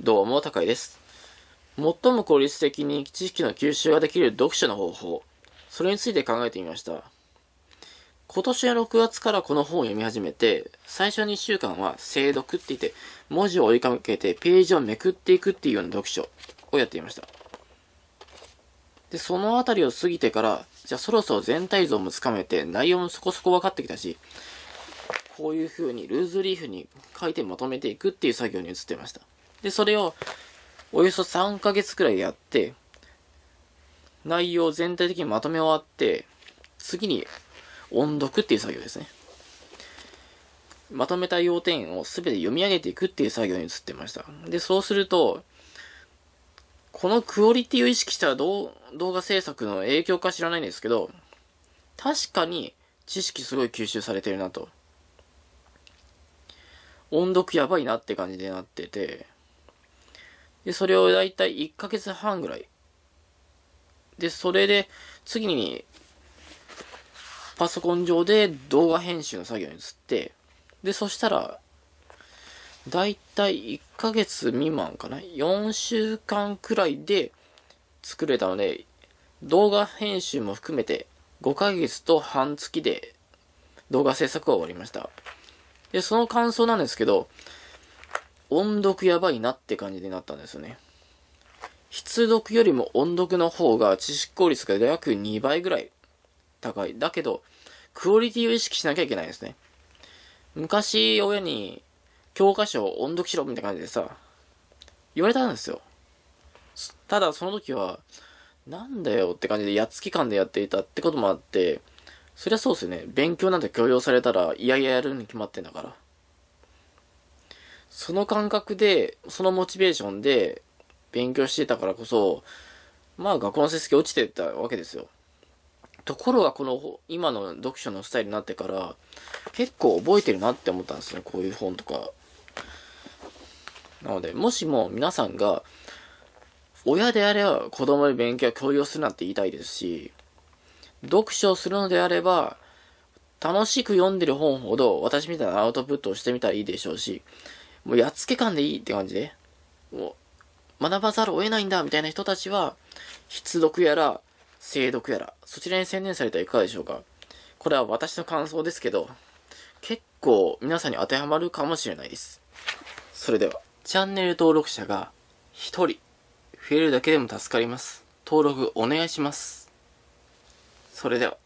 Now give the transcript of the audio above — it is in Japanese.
どうも、高井です。最も効率的に知識の吸収ができる読書の方法。それについて考えてみました。今年の6月からこの本を読み始めて、最初の1週間は精読って言って、文字を追いかけてページをめくっていくっていうような読書をやっていました。で、そのあたりを過ぎてから、じゃあそろそろ全体像もつかめて、内容もそこそこ分かってきたし、こういう風にルーズリーフに書いてまとめていくっていう作業に移ってました。で、それをおよそ3ヶ月くらいやって、内容を全体的にまとめ終わって、次に音読っていう作業ですね。まとめた要点を全て読み上げていくっていう作業に移ってました。で、そうすると、このクオリティを意識した動画制作の影響か知らないんですけど、確かに知識すごい吸収されてるなと。音読やばいなって感じでなってて、で、それをだいたい1ヶ月半ぐらい。で、それで、次に、パソコン上で動画編集の作業に移って、で、そしたら、だいたい1ヶ月未満かな ?4 週間くらいで作れたので、動画編集も含めて5ヶ月と半月で動画制作が終わりました。で、その感想なんですけど、音読やばいなって感じになったんですよね。出読よりも音読の方が知識効率が約2倍ぐらい高い。だけど、クオリティを意識しなきゃいけないですね。昔、親に、教科書を音読しろみたいな感じでさ、言われたんですよ。ただ、その時は、なんだよって感じで、やっつき感でやっていたってこともあって、そりゃそうですよね。勉強なんて強要されたら、いやいややるに決まってんだから。その感覚で、そのモチベーションで勉強してたからこそ、まあ学校の成績落ちてたわけですよ。ところがこの今の読書のスタイルになってから結構覚えてるなって思ったんですね。こういう本とか。なので、もしも皆さんが親であれば子供に勉強は強要するなって言いたいですし、読書をするのであれば楽しく読んでる本ほど私みたいなアウトプットをしてみたらいいでしょうし、もうやっつけ感でいいって感じで、もう、学ばざるを得ないんだ、みたいな人たちは、必読やら、精読やら、そちらに専念されたらいかがでしょうかこれは私の感想ですけど、結構皆さんに当てはまるかもしれないです。それでは、チャンネル登録者が1人増えるだけでも助かります。登録お願いします。それでは。